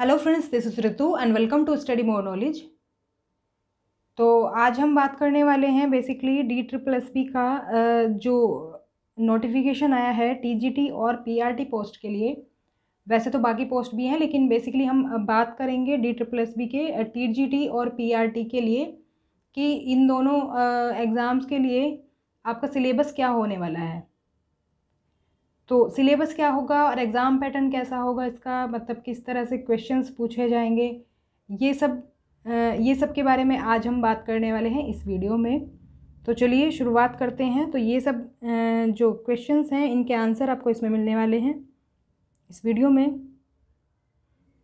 hello friends this is Ritu and welcome to study more knowledge तो आज हम बात करने वाले हैं basically D triple S P का जो नोटिफिकेशन आया है टीजीटी और पीआरटी पोस्ट के लिए वैसे तो बाकी पोस्ट भी हैं लेकिन बेसिकली हम बात करेंगे डी ट्रिपल एस बी के टीजीटी और पीआरटी के लिए कि इन दोनों एग्ज़ाम्स के लिए आपका सिलेबस क्या होने वाला है तो सिलेबस क्या होगा और एग्ज़ाम पैटर्न कैसा होगा इसका मतलब किस तरह से क्वेश्चंस पूछे जाएंगे ये सब ये सब के बारे में आज हम बात करने वाले हैं इस वीडियो में तो चलिए शुरुआत करते हैं तो ये सब जो क्वेश्चंस हैं इनके आंसर आपको इसमें मिलने वाले हैं इस वीडियो में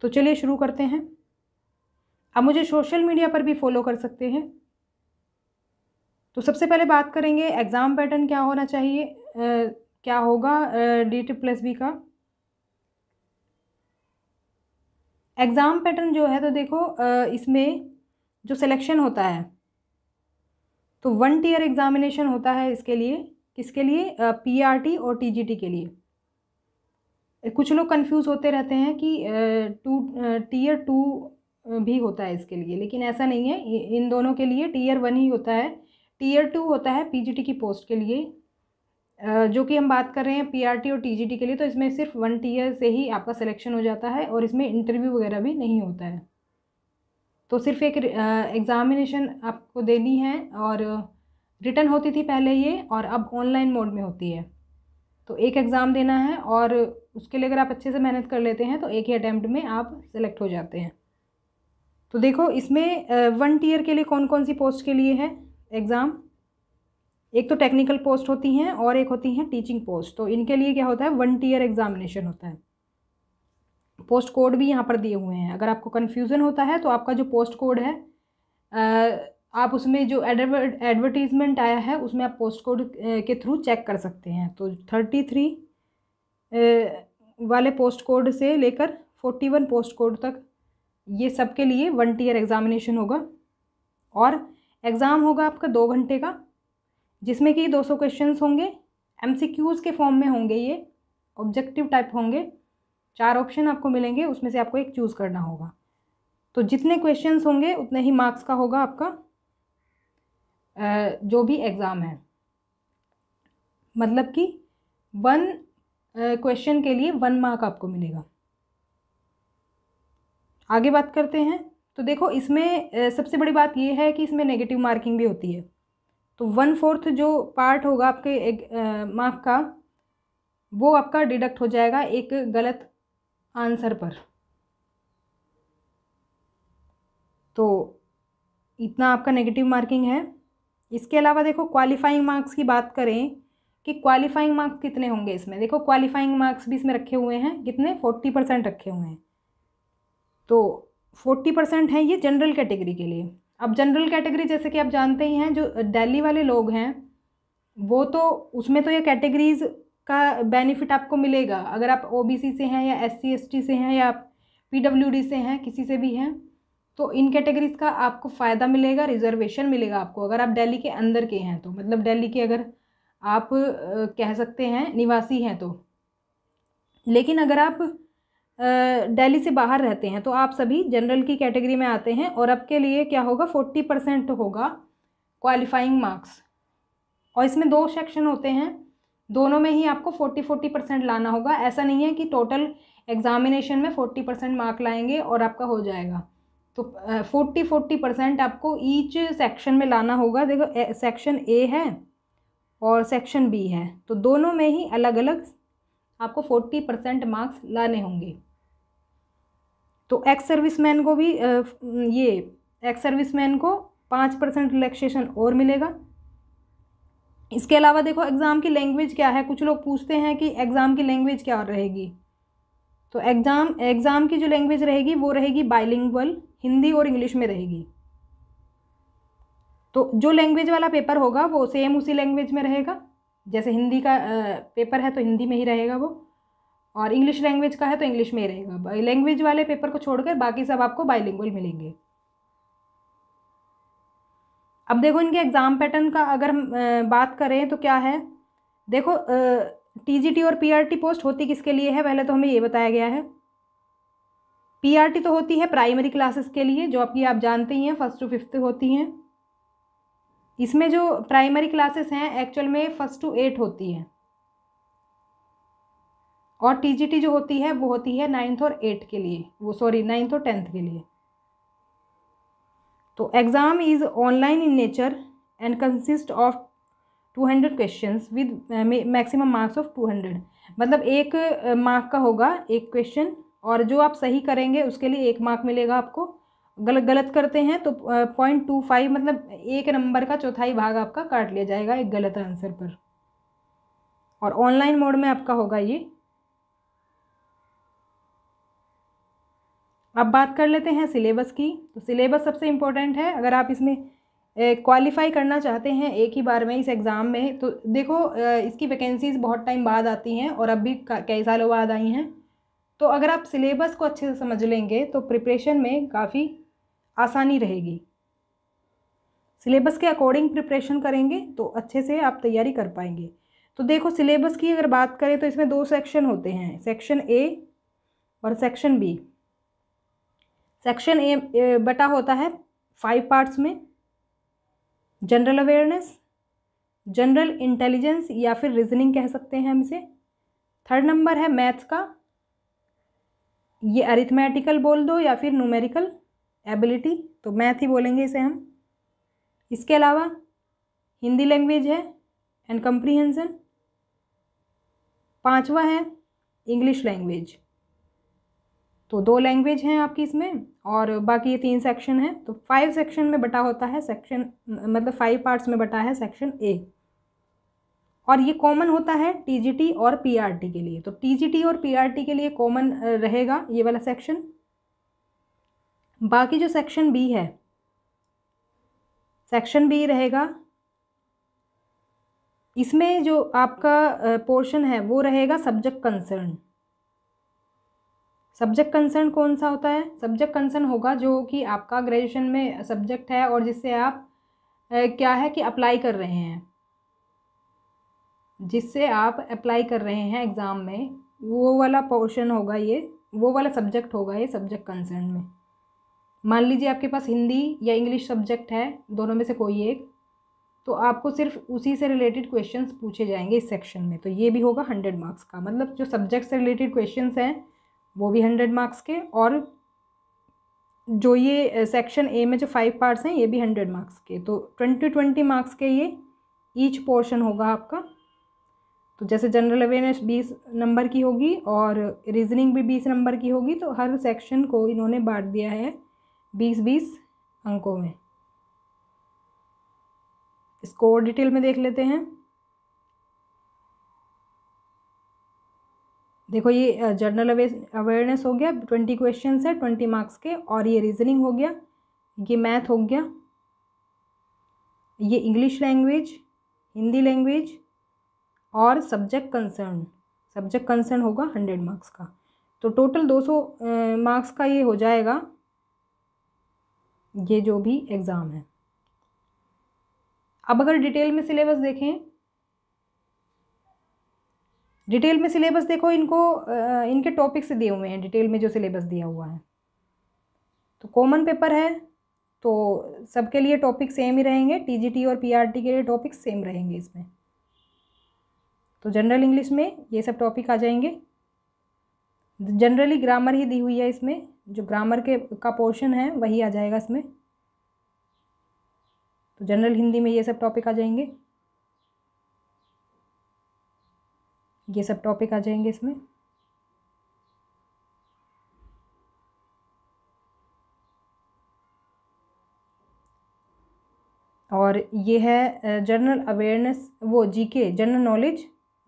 तो चलिए शुरू करते हैं आप मुझे सोशल मीडिया पर भी फॉलो कर सकते हैं तो सबसे पहले बात करेंगे एग्ज़ाम पैटर्न क्या होना चाहिए क्या होगा डी टी प्लस बी का एग्ज़ाम पैटर्न जो है तो देखो इसमें जो सिलेक्शन होता है तो वन टीयर एग्ज़ामिनेशन होता है इसके लिए किसके लिए पीआरटी और टीजीटी के लिए कुछ लोग कंफ्यूज होते रहते हैं कि टू टीयर टू भी होता है इसके लिए लेकिन ऐसा नहीं है इन दोनों के लिए टीयर वन ही होता है टीयर टू होता है पीजीटी की पोस्ट के लिए जो कि हम बात कर रहे हैं पीआरटी और टीजीटी के लिए तो इसमें सिर्फ वन टीयर से ही आपका सिलेक्शन हो जाता है और इसमें इंटरव्यू वगैरह भी नहीं होता है तो सिर्फ एक एग्ज़ामिनेशन आपको देनी है और रिटर्न होती थी पहले ये और अब ऑनलाइन मोड में होती है तो एक एग्ज़ाम देना है और उसके लिए अगर आप अच्छे से मेहनत कर लेते हैं तो एक ही अटैम्प्ट में आप सेलेक्ट हो जाते हैं तो देखो इसमें वन टीयर के लिए कौन कौन सी पोस्ट के लिए है एग्ज़ाम एक तो टेक्निकल पोस्ट होती हैं और एक होती हैं टीचिंग पोस्ट तो इनके लिए क्या होता है वन टीयर एग्जामिनेशन होता है पोस्ट कोड भी यहाँ पर दिए हुए हैं अगर आपको कन्फ्यूज़न होता है तो आपका जो पोस्ट कोड है आप उसमें जो एडवर्टीज़मेंट आया है उसमें आप पोस्ट कोड के थ्रू चेक कर सकते हैं तो थर्टी थ्री वाले पोस्ट कोड से लेकर फोर्टी वन पोस्ट कोड तक ये सबके लिए वन टीयर एग्ज़ामिनेशन होगा और एग्ज़ाम होगा आपका दो घंटे का जिसमें कि 200 क्वेश्चन होंगे एम के फॉर्म में होंगे ये ऑब्जेक्टिव टाइप होंगे चार ऑप्शन आपको मिलेंगे उसमें से आपको एक चूज़ करना होगा तो जितने क्वेश्चन होंगे उतने ही मार्क्स का होगा आपका जो भी एग्ज़ाम है मतलब कि वन क्वेश्चन के लिए वन मार्क आपको मिलेगा आगे बात करते हैं तो देखो इसमें सबसे बड़ी बात यह है कि इसमें नेगेटिव मार्किंग भी होती है तो वन फोर्थ जो पार्ट होगा आपके एक माफ का वो आपका डिडक्ट हो जाएगा एक गलत आंसर पर तो इतना आपका नेगेटिव मार्किंग है इसके अलावा देखो क्वालिफाइंग मार्क्स की बात करें कि क्वालिफाइंग मार्क्स कितने होंगे इसमें देखो क्वालिफाइंग मार्क्स भी इसमें रखे हुए हैं कितने फोर्टी परसेंट रखे हुए हैं तो फोर्टी परसेंट हैं ये जनरल कैटेगरी के लिए अब जनरल कैटेगरी जैसे कि आप जानते ही हैं जो दिल्ली वाले लोग हैं वो तो उसमें तो ये कैटेगरीज का बेनिफिट आपको मिलेगा अगर आप ओबीसी से हैं या एस सी से हैं या आप पीडब्ल्यूडी से हैं किसी से भी हैं तो इन कैटेगरीज का आपको फ़ायदा मिलेगा रिजर्वेशन मिलेगा आपको अगर आप दिल्ली के अंदर के हैं तो मतलब दिल्ली के अगर आप कह सकते हैं निवासी हैं तो लेकिन अगर आप दिल्ली से बाहर रहते हैं तो आप सभी जनरल की कैटेगरी में आते हैं और आपके लिए क्या होगा फोर्टी परसेंट होगा क्वालिफाइंग मार्क्स और इसमें दो सेक्शन होते हैं दोनों में ही आपको फोर्टी फोर्टी परसेंट लाना होगा ऐसा नहीं है कि टोटल एग्ज़ामिनेशन में फोर्टी परसेंट मार्क लाएंगे और आपका हो जाएगा तो फोर्टी फोर्टी परसेंट आपको ईच सेक्शन में लाना होगा देखो सेक्शन ए है और सेक्शन बी है तो दोनों में ही अलग अलग आपको फोर्टी परसेंट मार्क्स लाने होंगे तो एक्स सर्विसमैन को भी ये एक्स सर्विसमैन को पाँच परसेंट रिलैक्सेशन और मिलेगा इसके अलावा देखो एग्ज़ाम की लैंग्वेज क्या है कुछ लोग पूछते हैं कि एग्ज़ाम की लैंग्वेज क्या रहेगी तो एग्ज़ाम एग्ज़ाम की जो लैंग्वेज रहेगी वो रहेगी बाइलिंगल हिंदी और इंग्लिश में रहेगी तो जो लैंग्वेज वाला पेपर होगा वो सेम उसी लैंग्वेज में रहेगा जैसे हिंदी का पेपर है तो हिंदी में ही रहेगा वो और इंग्लिश लैंग्वेज का है तो इंग्लिश में ही रहेगा लैंग्वेज वाले पेपर को छोड़कर बाकी सब आपको बाइलिंगुअल मिलेंगे अब देखो इनके एग्ज़ाम पैटर्न का अगर बात करें तो क्या है देखो टीजीटी और पीआरटी पोस्ट होती किसके लिए है पहले तो हमें ये बताया गया है पीआरटी तो होती है प्राइमरी क्लासेस के लिए जो आपकी आप जानते ही हैं फर्स्ट टू फिफ्थ होती हैं इसमें जो प्राइमरी क्लासेस हैं एक्चुअल में फ़र्स्ट टू एट होती हैं और टीजीटी जो होती है वो होती है नाइन्थ और एट के लिए वो सॉरी नाइन्थ और टेंथ के लिए तो exam is online in nature and consist of two hundred question with maximum marks of two hundred मतलब एक मार्क uh, का होगा एक क्वेश्चन और जो आप सही करेंगे उसके लिए एक मार्क मिलेगा आपको गलत गलत करते हैं तो पॉइंट टू फाइव मतलब एक नंबर का चौथाई भाग आपका काट लिया जाएगा एक गलत आंसर पर और ऑनलाइन मोड में आपका होगा ये अब बात कर लेते हैं सिलेबस की तो सिलेबस सबसे इम्पोर्टेंट है अगर आप इसमें क्वालिफाई करना चाहते हैं एक ही बार में इस एग्ज़ाम में तो देखो इसकी वैकेंसीज़ बहुत टाइम बाद आती हैं और अब भी कई सालों बाद आई हैं तो अगर आप सिलेबस को अच्छे से समझ लेंगे तो प्रिपरेशन में काफ़ी आसानी रहेगी सिलेबस के अकॉर्डिंग प्रिपरेशन करेंगे तो अच्छे से आप तैयारी कर पाएंगे तो देखो सिलेबस की अगर बात करें तो इसमें दो सेक्शन होते हैं सेक्शन ए और सेक्शन बी सेक्शन ए बटा होता है फाइव पार्ट्स में जनरल अवेयरनेस जनरल इंटेलिजेंस या फिर रीजनिंग कह सकते हैं हम इसे थर्ड नंबर है मैथ्स का ये अरिथमेटिकल बोल दो या फिर न्यूमेरिकल एबिलिटी तो मैथ ही बोलेंगे इसे हम इसके अलावा हिंदी लैंग्वेज है एंड कंप्रीहेंसन पांचवा है इंग्लिश लैंग्वेज तो दो लैंग्वेज हैं आपकी इसमें और बाकी ये तीन सेक्शन है तो फाइव सेक्शन में बटा होता है सेक्शन मतलब फाइव पार्ट्स में बटा है सेक्शन ए और ये कॉमन होता है टीजीटी और पीआरटी के लिए तो टीजीटी और पीआरटी के लिए कॉमन रहेगा ये वाला सेक्शन बाकी जो सेक्शन बी है सेक्शन बी रहेगा इसमें जो आपका पोर्शन है वो रहेगा सब्जेक्ट कंसर्न सब्जेक्ट कंसर्न कौन सा होता है सब्जेक्ट कंसर्न होगा जो कि आपका ग्रेजुएशन में सब्जेक्ट है और जिससे आप क्या है कि अप्लाई कर रहे हैं जिससे आप अप्लाई कर रहे हैं एग्ज़ाम में वो वाला पोर्शन होगा ये वो वाला सब्जेक्ट होगा ये सब्जेक्ट कंसर्न में मान लीजिए आपके पास हिंदी या इंग्लिश सब्जेक्ट है दोनों में से कोई एक तो आपको सिर्फ उसी से रिलेटेड क्वेश्चंस पूछे जाएंगे इस सेक्शन में तो ये भी होगा हंड्रेड मार्क्स का मतलब जो सब्जेक्ट से रिलेटेड क्वेश्चंस हैं वो भी हंड्रेड मार्क्स के और जो ये सेक्शन ए में जो फाइव पार्ट्स हैं ये भी हंड्रेड मार्क्स के तो ट्वेंटी ट्वेंटी मार्क्स के ये ईच पोर्शन होगा आपका तो जैसे जनरल अवेयरनेस बीस नंबर की होगी और रीजनिंग भी बीस नंबर की होगी तो हर सेक्शन को इन्होंने बांट दिया है बीस बीस अंकों में इसको डिटेल में देख लेते हैं देखो ये जनरल अवेयरनेस हो गया ट्वेंटी क्वेश्चन है ट्वेंटी मार्क्स के और ये रीजनिंग हो गया ये मैथ हो गया ये इंग्लिश लैंग्वेज हिंदी लैंग्वेज और सब्जेक्ट कंसर्न सब्जेक्ट कंसर्न होगा हंड्रेड मार्क्स का तो टोटल दो सौ मार्क्स का ये हो जाएगा ये जो भी एग्ज़ाम है अब अगर डिटेल में सिलेबस देखें डिटेल में सिलेबस देखो इनको इनके टॉपिक्स दिए हुए हैं डिटेल में जो सिलेबस दिया हुआ है तो कॉमन पेपर है तो सबके लिए टॉपिक सेम ही रहेंगे टीजीटी और पीआरटी के लिए टॉपिक सेम रहेंगे इसमें तो जनरल इंग्लिश में ये सब टॉपिक आ जाएंगे जनरली ग्रामर ही दी हुई है इसमें जो ग्रामर के का पोर्शन है वही आ जाएगा इसमें तो जनरल हिंदी में ये सब टॉपिक आ जाएंगे ये सब टॉपिक आ जाएंगे इसमें और ये है जनरल अवेयरनेस वो GK general knowledge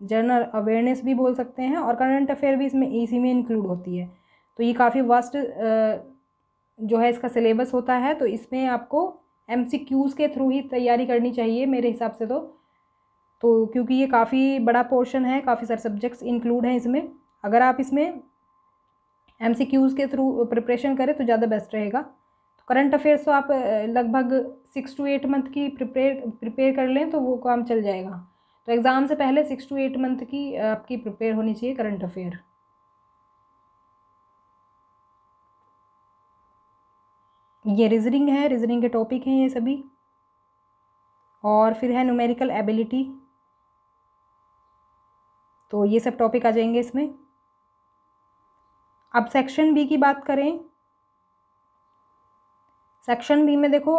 general awareness भी बोल सकते हैं और करंट अफेयर भी इसमें इसी में इंक्लूड होती है तो ये काफ़ी वास्ट जो है इसका सिलेबस होता है तो इसमें आपको एम के थ्रू ही तैयारी करनी चाहिए मेरे हिसाब से तो तो क्योंकि ये काफ़ी बड़ा पोर्शन है काफ़ी सारे सब्जेक्ट्स इंक्लूड हैं इसमें अगर आप इसमें एम के थ्रू प्रिपरेशन करें तो ज़्यादा बेस्ट रहेगा तो करंट अफेयर्स तो आप लगभग सिक्स टू एट मंथ की प्रिपेयर प्रिपेयर कर लें तो वो काम चल जाएगा तो एग्ज़ाम से पहले सिक्स टू एट मंथ की आपकी प्रिपेयर होनी चाहिए करंट अफेयर ये रीजनिंग है रीजनिंग के टॉपिक हैं ये सभी और फिर है न्यूमेरिकल एबिलिटी तो ये सब टॉपिक आ जाएंगे इसमें अब सेक्शन बी की बात करें सेक्शन बी में देखो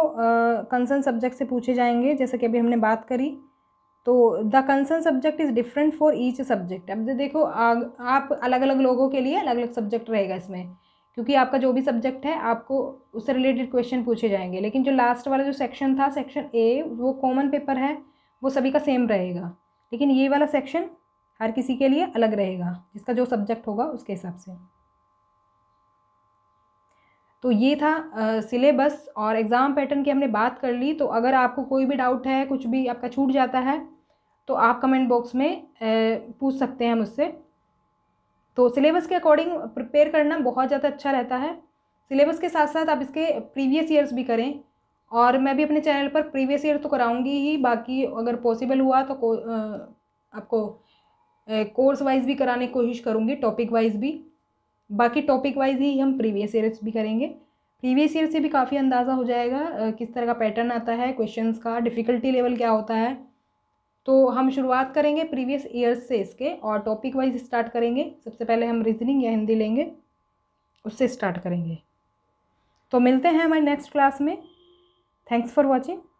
कंसर्न सब्जेक्ट से पूछे जाएंगे जैसे कि अभी हमने बात करी तो the concern subject is different for each subject अब देखो आ, आप अलग अलग लोगों के लिए अलग अलग सब्जेक्ट रहेगा इसमें क्योंकि आपका जो भी सब्जेक्ट है आपको उससे रिलेटेड क्वेश्चन पूछे जाएंगे लेकिन जो लास्ट वाला जो सेक्शन था सेक्शन ए वो कॉमन पेपर है वो सभी का सेम रहेगा लेकिन ये वाला सेक्शन हर किसी के लिए अलग रहेगा जिसका जो सब्जेक्ट होगा उसके हिसाब से तो ये था सिलेबस और एग्ज़ाम पैटर्न की हमने बात कर ली तो अगर आपको कोई भी डाउट है कुछ भी आपका छूट जाता है तो आप कमेंट बॉक्स में आ, पूछ सकते हैं मुझसे तो सिलेबस के अकॉर्डिंग प्रिपेयर करना बहुत ज़्यादा अच्छा रहता है सिलेबस के साथ साथ आप इसके प्रीवियस ईयर्स भी करें और मैं भी अपने चैनल पर प्रीवियस ईयर तो कराऊंगी ही बाकी अगर पॉसिबल हुआ तो आपको कोर्स वाइज भी कराने की कोशिश करूँगी टॉपिक वाइज भी बाकी टॉपिक वाइज ही हम प्रीवियस ईयर भी करेंगे प्रीवियस ईयर से भी काफ़ी अंदाज़ा हो जाएगा किस तरह का पैटर्न आता है क्वेश्चंस का डिफ़िकल्टी लेवल क्या होता है तो हम शुरुआत करेंगे प्रीवियस ईयर्स से इसके और टॉपिक वाइज स्टार्ट करेंगे सबसे पहले हम रीजनिंग या हिंदी लेंगे उससे स्टार्ट करेंगे तो मिलते हैं हमारे नेक्स्ट क्लास में थैंक्स फॉर वॉचिंग